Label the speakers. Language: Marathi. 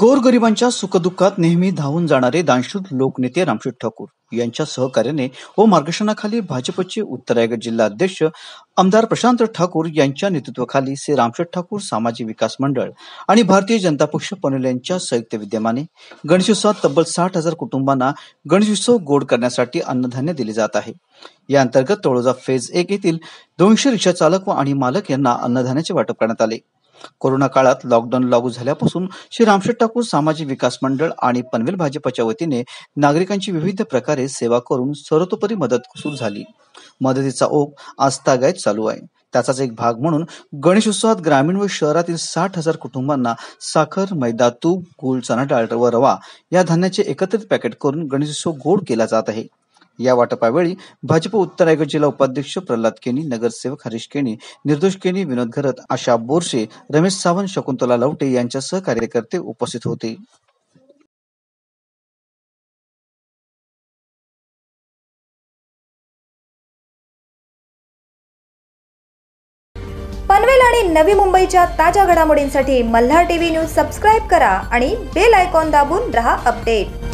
Speaker 1: गोरगरिबांच्या सुखदुःखात नेहमी धावून जाणारे दानशूर लोकनेते रामशेठ ठाकूर यांच्या सहकार्याने व मार्गदर्शनाखाली भाजपचे उत्तरायगड जिल्हा अध्यक्ष आमदार प्रशांत ठाकूर यांच्या नेतृत्वाखाली श्री रामशेठ ठाकूर सामाजिक विकास मंडळ आणि भारतीय जनता पक्ष पनवेल यांच्या संयुक्त विद्यमाने गणेशोत्सवात तब्बल साठ हजार कुटुंबांना गणेशोत्सव गोड करण्यासाठी अन्नधान्य दिले जात आहे या अंतर्गत तळोजा फेज एक येथील दोनशे रिक्षा चालक व आणि मालक यांना अन्नधान्याचे वाटप करण्यात आले कोरोना काळात लॉकडाऊन लागू झाल्यापासून श्री रामशेठ ठाकूर सामाजिक विकास मंडळ आणि पनवेल भाजपच्या वतीने नागरिकांची विविध प्रकारे सेवा करून सर्वतोपरी मदत सुरू झाली मदतीचा ओघ आस्थागायत चालू आहे त्याचाच एक भाग म्हणून गणेश उत्सवात ग्रामीण व शहरातील साठ हजार कुटुंबांना साखर मैदा तूप गुळ चणा डाळ व रवा या धान्याचे एकत्रित पॅकेट करून गणेशोत्सव गोड केला जात आहे या वाटपावेळी भाजप उत्तरायगड जिल्हा उपाध्यक्ष प्रल्हाद केनी नगरसेवक हरीश केनी निर्दोष केनी विनोद घरत आशा बोरसे रमेश सावंत शकुंतला लवटे यांच्यासह कार्यकर्ते उपस्थित होते पनवेल आणि नवी मुंबईच्या ताज्या घडामोडींसाठी मल्हार टीव्ही न्यूज सबस्क्राईब करा आणि बेल आयकॉन दाबून रहा अपडेट